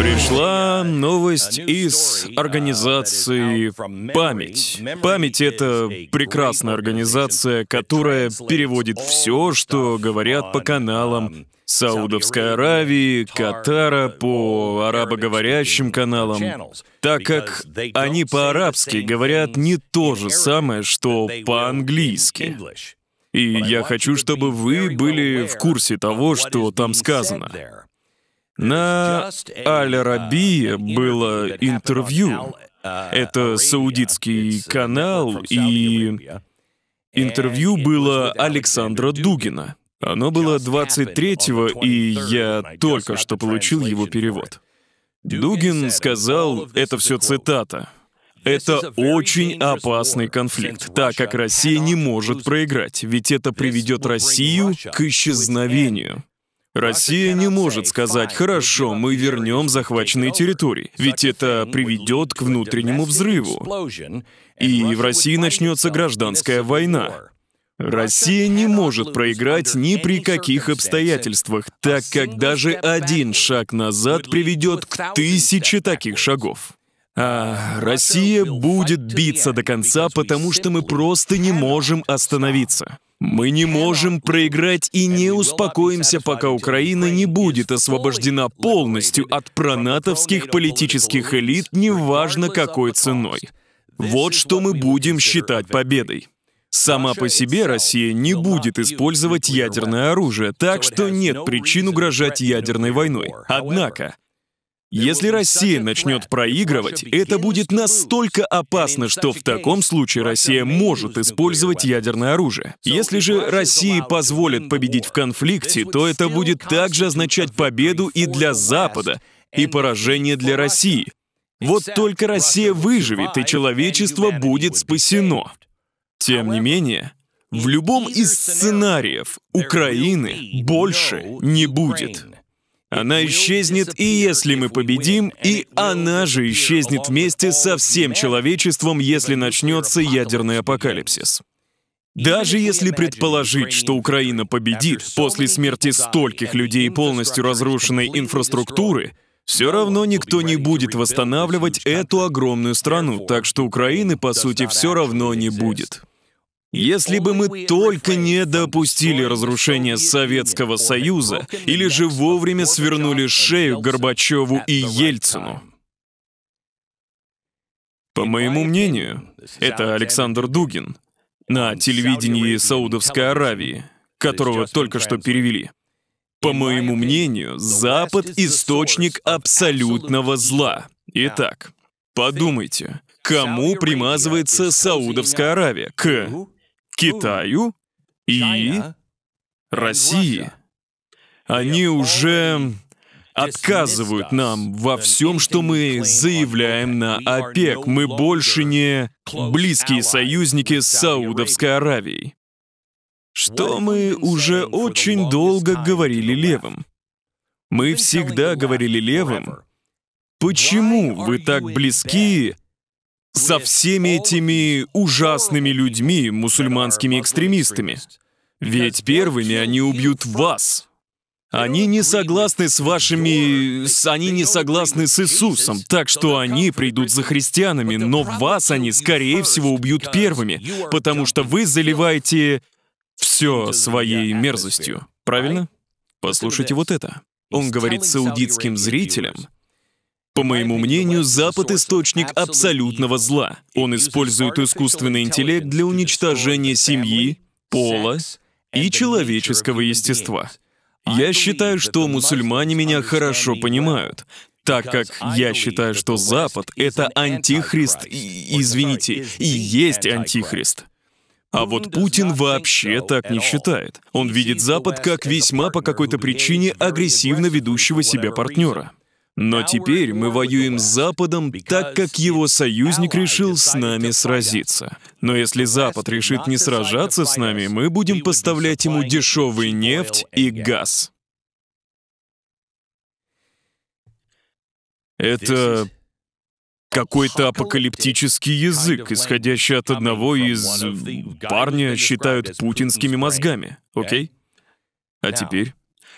Пришла новость из организации «Память». «Память» — это прекрасная организация, которая переводит все, что говорят по каналам Саудовской Аравии, Катара, по арабоговорящим каналам, так как они по-арабски говорят не то же самое, что по-английски. И я хочу, чтобы вы были в курсе того, что там сказано. На Аль-Раби uh, было интервью. Uh, это uh, саудитский канал, и интервью было Александра Дугина. Оно было 23-го, и я только что получил его перевод. Дугин сказал, это все цитата, это очень опасный конфликт, так как Россия не может проиграть, ведь это приведет Россию к исчезновению. Россия не может сказать, хорошо, мы вернем захваченные территории, ведь это приведет к внутреннему взрыву, и в России начнется гражданская война. Россия не может проиграть ни при каких обстоятельствах, так как даже один шаг назад приведет к тысяче таких шагов. А, Россия будет биться до конца, потому что мы просто не можем остановиться. Мы не можем проиграть и э, не успокоимся, пока Украина не будет освобождена полностью от пронатовских политических элит, неважно какой ценой. Вот что мы будем считать победой. Сама по себе Россия не будет использовать ядерное оружие, так что нет причин угрожать ядерной войной. Однако, если Россия начнет проигрывать, это будет настолько опасно, что в таком случае Россия может использовать ядерное оружие. Если же России позволят победить в конфликте, то это будет также означать победу и для Запада, и поражение для России. Вот только Россия выживет, и человечество будет спасено. Тем не менее, в любом из сценариев Украины больше не будет. Она исчезнет, и если мы победим, и она же исчезнет вместе со всем человечеством, если начнется ядерный апокалипсис. Даже если предположить, что Украина победит после смерти стольких людей и полностью разрушенной инфраструктуры, все равно никто не будет восстанавливать эту огромную страну, так что Украины, по сути, все равно не будет. Если бы мы только не допустили разрушения Советского Союза или же вовремя свернули шею Горбачеву и Ельцину. По моему мнению, это Александр Дугин на телевидении Саудовской Аравии, которого только что перевели. По моему мнению, Запад — источник абсолютного зла. Итак, подумайте, кому примазывается Саудовская Аравия? К Китаю и России. Они уже отказывают нам во всем, что мы заявляем на ОПЕК. Мы больше не близкие союзники с Саудовской Аравией. Что мы уже очень долго говорили левым. Мы всегда говорили левым, почему вы так близки со всеми этими ужасными людьми, мусульманскими экстремистами. Ведь первыми они убьют вас. Они не согласны с вашими... Они не согласны с Иисусом, так что они придут за христианами, но вас они, скорее всего, убьют первыми, потому что вы заливаете все своей мерзостью. Правильно? Послушайте вот это. Он говорит саудитским зрителям, по моему мнению, Запад — источник абсолютного зла. Он использует искусственный интеллект для уничтожения семьи, пола и человеческого естества. Я считаю, что мусульмане меня хорошо понимают, так как я считаю, что Запад — это антихрист, извините, и есть антихрист. А вот Путин вообще так не считает. Он видит Запад как весьма по какой-то причине агрессивно ведущего себя партнера. Но теперь мы воюем с Западом, так как его союзник решил с нами сразиться. Но если Запад решит не сражаться с нами, мы будем поставлять ему дешевый нефть и газ. Это какой-то апокалиптический язык, исходящий от одного из парня, считают путинскими мозгами, окей? А теперь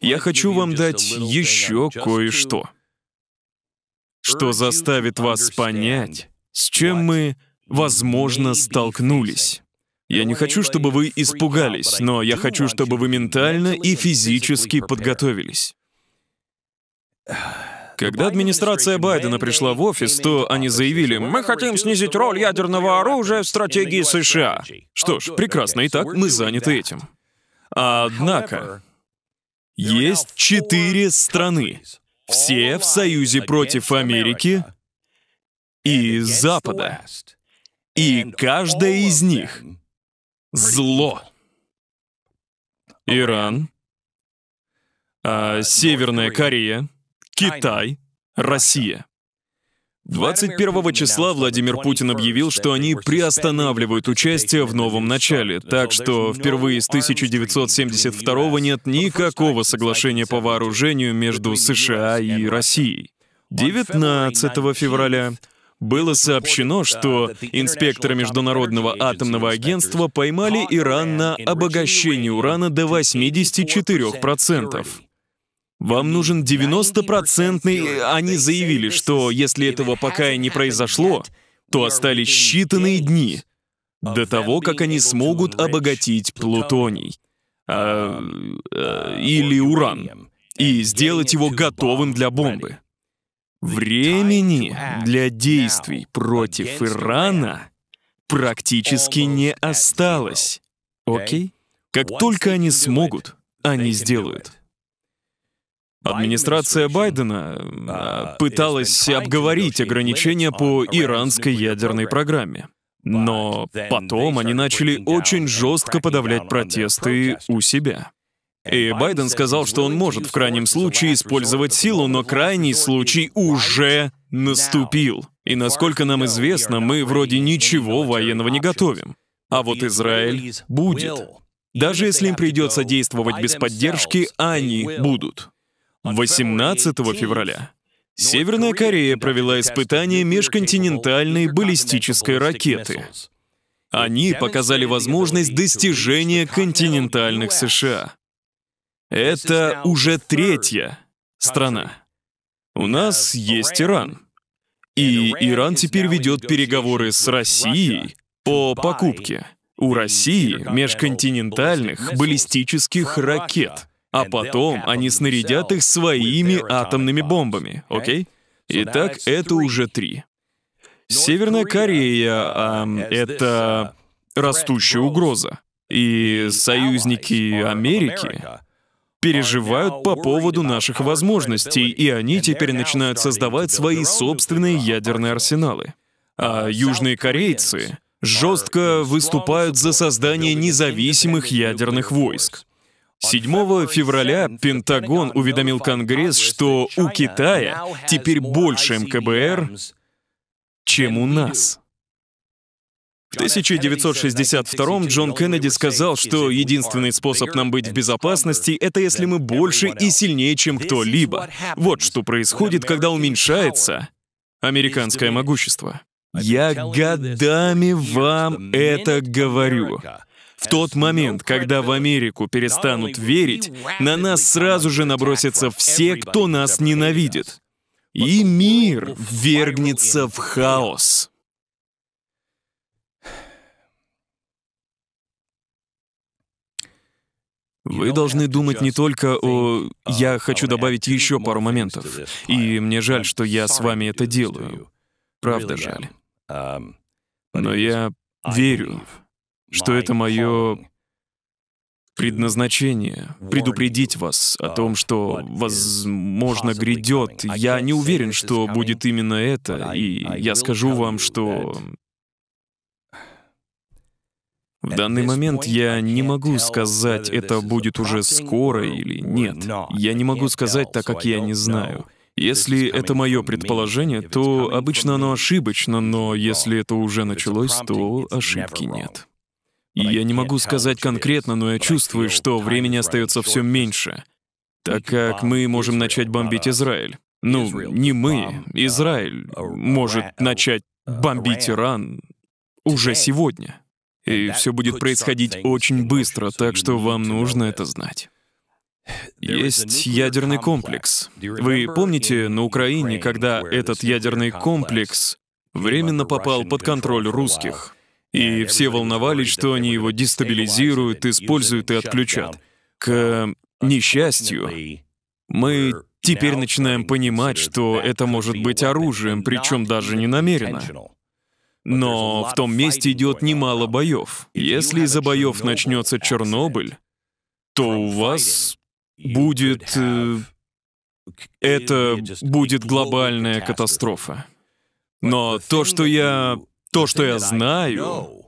я хочу вам дать еще кое-что что заставит вас понять, с чем мы, возможно, столкнулись. Я не хочу, чтобы вы испугались, но я хочу, чтобы вы ментально и физически подготовились. Когда администрация Байдена пришла в офис, то они заявили, «Мы хотим снизить роль ядерного оружия в стратегии США». Что ж, прекрасно, и так мы заняты этим. Однако, есть четыре страны, все в союзе против Америки и Запада. И каждая из них — зло. Иран, а, uh, Северная Корея, Китай, Россия. 21 числа Владимир Путин объявил, что они приостанавливают участие в новом начале, так что впервые с 1972 нет никакого соглашения по вооружению между США и Россией. 19 февраля было сообщено, что инспекторы Международного атомного агентства поймали Иран на обогащение урана до 84%. Вам нужен 90-процентный... Они э, заявили, что если этого пока и не произошло, то остались считанные дни до того, как они смогут обогатить плутоний. А, а, или уран. И сделать его готовым для бомбы. Времени для действий против Ирана практически не осталось. Окей? Как только они смогут, они сделают. Администрация Байдена а, пыталась обговорить ограничения по иранской ядерной программе. Но потом они начали очень жестко подавлять протесты у себя. И Байден сказал, что он может в крайнем случае использовать силу, но крайний случай уже наступил. И насколько нам известно, мы вроде ничего военного не готовим. А вот Израиль будет. Даже если им придется действовать без поддержки, они будут. 18 февраля ну Северная Корея провела испытание межконтинентальной баллистической ракеты. Они показали возможность достижения континентальных США. Это уже третья страна. У нас есть Иран. И Иран теперь ведет переговоры с Россией по покупке у России межконтинентальных баллистических ракет а потом они снарядят их своими атомными бомбами, окей? Okay? Итак, это уже три. Северная Корея эм, это uh, растущая угроза. И союзники Америки переживают по поводу наших возможностей, и они теперь начинают создавать свои собственные ядерные арсеналы. Uh, а южные корейцы жестко выступают за создание независимых ядерных войск. 7 февраля Пентагон уведомил Конгресс, что у Китая теперь больше МКБР, чем у нас. В 1962 Джон Кеннеди сказал, что единственный способ нам быть в безопасности — это если мы больше и сильнее, чем кто-либо. Вот что происходит, когда уменьшается американское могущество. Я годами вам это говорю. В тот момент, когда в Америку перестанут верить, на нас сразу же набросятся все, кто нас ненавидит. И мир вергнется в хаос. Вы должны думать не только о... Я хочу добавить еще пару моментов. И мне жаль, что я с вами это делаю. Правда жаль. Но я верю, что это мое предназначение — предупредить вас о том, что, возможно, грядет. Я не уверен, что будет именно это, и я скажу вам, что... В данный момент я не могу сказать, это будет уже скоро или нет. Я не могу сказать, так как я не знаю. Если это мое предположение, то обычно оно ошибочно, но если это уже началось, то ошибки нет. И я не могу сказать конкретно, но я чувствую, что времени остается все меньше, так как мы можем начать бомбить Израиль. Ну, не мы, uh, Израиль может начать uh, бомбить Иран уже сегодня. И все будет происходить очень быстро, так что вам нужно это знать. Есть ядерный комплекс. Вы помните на Украине, когда этот ядерный комплекс временно попал под контроль русских? И все волновались, что они его дестабилизируют, используют и отключат. К несчастью, мы теперь начинаем понимать, что это может быть оружием, причем даже не намеренно. Но в том месте идет немало боев. Если из-за боев начнется Чернобыль, то у вас будет... Э, это будет глобальная катастрофа. Но то, что я то, что я знаю,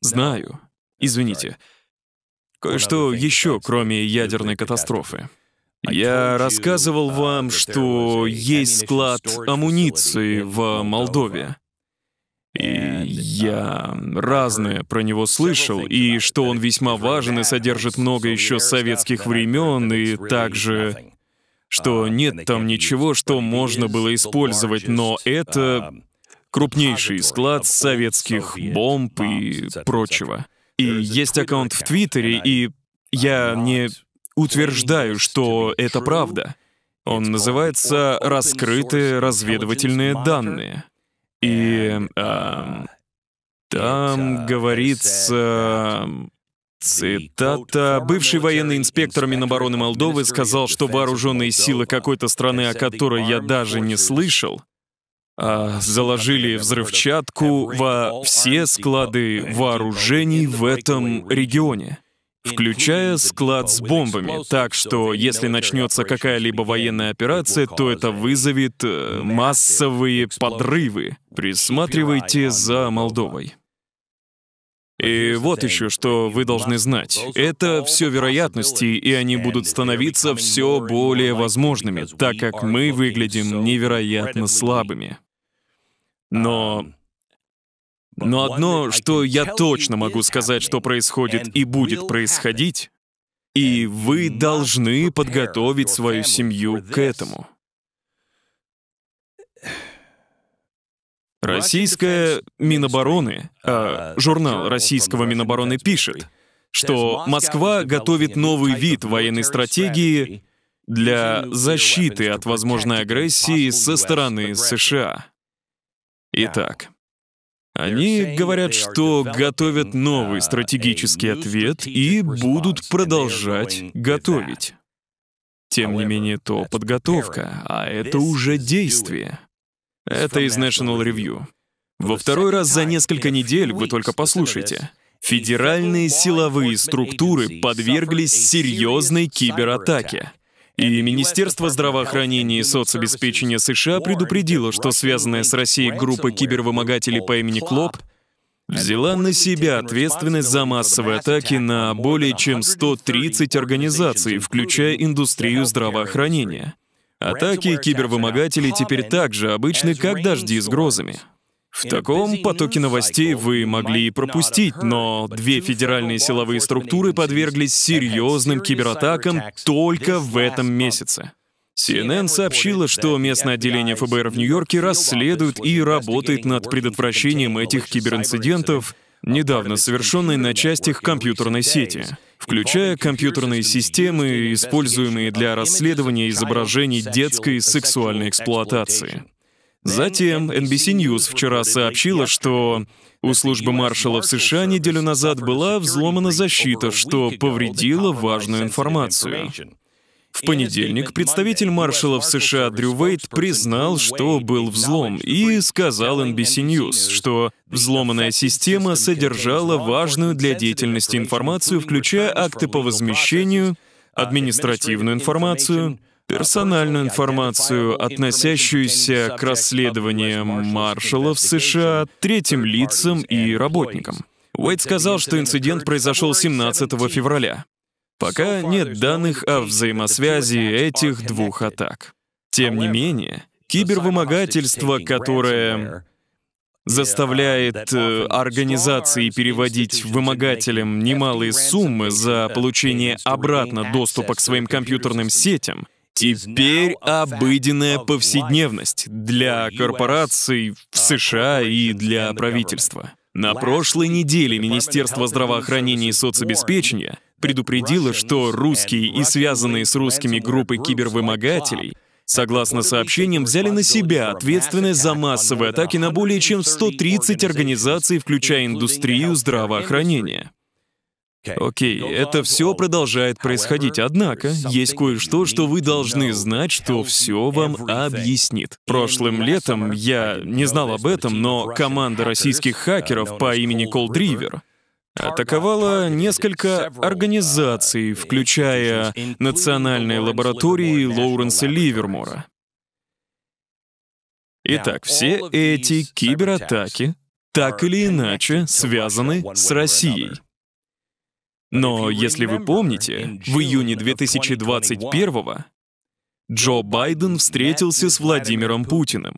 знаю, извините, кое-что еще, кроме ядерной катастрофы. Я рассказывал вам, что есть склад амуниции в Молдове. И uh, я разное про него слышал, и что он весьма важен и содержит много еще советских времен, и также что uh, нет там ничего, что можно было использовать, но это um, крупнейший склад советских бомб и прочего. И э, есть аккаунт в Твиттере, и я не утверждаю, что это правда. Он называется «Раскрытые разведывательные данные». И а, uh, там uh, говорится... Цитата. Бывший военный инспектор Минобороны Молдовы сказал, что вооруженные силы какой-то страны, о которой я даже не слышал, а, заложили взрывчатку во все склады вооружений в этом регионе включая склад с бомбами, так что если начнется какая-либо военная операция, то это вызовет э, массовые подрывы. Присматривайте за Молдовой. И вот еще что вы должны знать. Это все вероятности, и они будут становиться все более возможными, так как мы выглядим невероятно слабыми. Но... Но одно, что я точно могу сказать, что происходит и будет происходить, и вы должны подготовить свою семью к этому. Российская Минобороны, э, журнал российского Минобороны пишет, что Москва готовит новый вид военной стратегии для защиты от возможной агрессии со стороны США. Итак, они говорят, что готовят uh, новый стратегический ответ и будут продолжать готовить. Тем не менее, то подготовка, а это уже действие. Это из National Review. Во второй раз за несколько недель, вы только послушайте, федеральные силовые структуры подверглись серьезной кибератаке — и Министерство здравоохранения и соцобеспечения США предупредило, что связанная с Россией группа кибервымогателей по имени Клоп взяла на себя ответственность за массовые атаки на более чем 130 организаций, включая индустрию здравоохранения. Атаки кибервымогателей теперь так же обычны, как дожди с грозами. В таком потоке новостей вы могли и пропустить, но две федеральные силовые структуры подверглись серьезным кибератакам только в этом месяце. CNN сообщила, что местное отделение ФБР в Нью-Йорке расследует и работает над предотвращением этих киберинцидентов, недавно совершенной на частях компьютерной сети, включая компьютерные системы, используемые для расследования изображений детской сексуальной эксплуатации. Затем NBC News вчера сообщила, что у службы маршала в США неделю назад была взломана защита, что повредило важную информацию. В понедельник представитель маршала в США Дрю Вейт признал, что был взлом, и сказал NBC News, что взломанная система содержала важную для деятельности информацию, включая акты по возмещению, административную информацию, персональную информацию, относящуюся к расследованиям маршалов США, третьим лицам и работникам. Уэйт сказал, что инцидент произошел 17 февраля. Пока нет данных о взаимосвязи этих двух атак. Тем не менее, кибервымогательство, которое заставляет э, организации переводить вымогателям немалые суммы за получение обратно доступа к своим компьютерным сетям, Теперь обыденная повседневность для корпораций в США и для правительства. На прошлой неделе Министерство здравоохранения и соцобеспечения предупредило, что русские и связанные с русскими группы кибервымогателей Согласно сообщениям, взяли на себя ответственность за массовые атаки на более чем 130 организаций, включая индустрию здравоохранения. Окей, ну, это все продолжает происходить, однако есть кое-что, что вы должны знать, что все вам объяснит. Прошлым летом, я не знал об этом, но команда российских uh, хакеров по имени Cold River а, атаковала несколько uh, организаций, включая национальные лаборатории Лоуренса Ливермора. Итак, все эти кибератаки так или иначе связаны с Россией. Но если вы помните, в июне 2021 Джо Байден встретился с Владимиром Путиным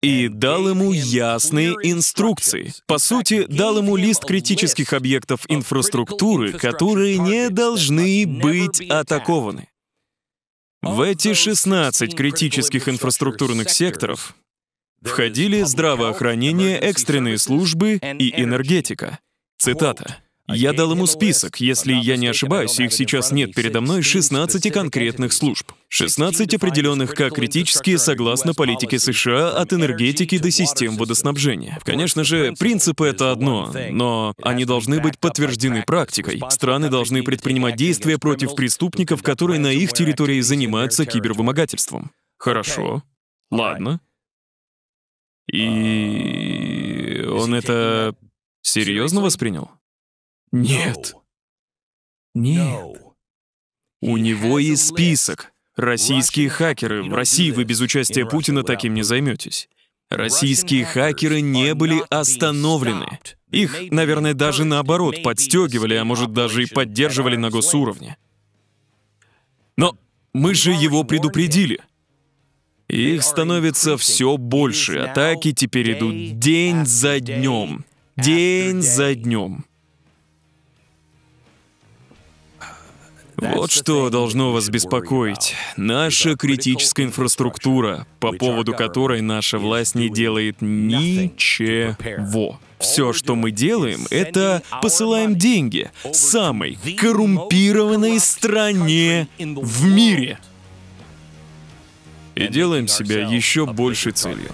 и дал ему ясные инструкции. По сути, дал ему лист критических объектов инфраструктуры, которые не должны быть атакованы. В эти 16 критических инфраструктурных секторов входили здравоохранение, экстренные службы и энергетика. Цитата. Я дал ему список, если я не ошибаюсь, их сейчас нет передо мной, 16 конкретных служб. 16 определенных как критические согласно политике США от энергетики до систем водоснабжения. Конечно же, принципы — это одно, но они должны быть подтверждены практикой. Страны должны предпринимать действия против преступников, которые на их территории занимаются кибервымогательством. Хорошо. Ладно. И он это серьезно воспринял? Нет. Нет. У него есть список. Российские хакеры. В России вы без участия Путина таким не займетесь. Российские хакеры не были остановлены. Их, наверное, даже наоборот подстегивали, а может даже и поддерживали на госуровне. Но мы же его предупредили. Их становится все больше. Атаки теперь идут день за днем. День за днем. Вот что должно вас беспокоить. Наша критическая инфраструктура, по поводу которой наша власть не делает ничего. Все, что мы делаем, это посылаем деньги самой коррумпированной стране в мире. И делаем себя еще большей целью.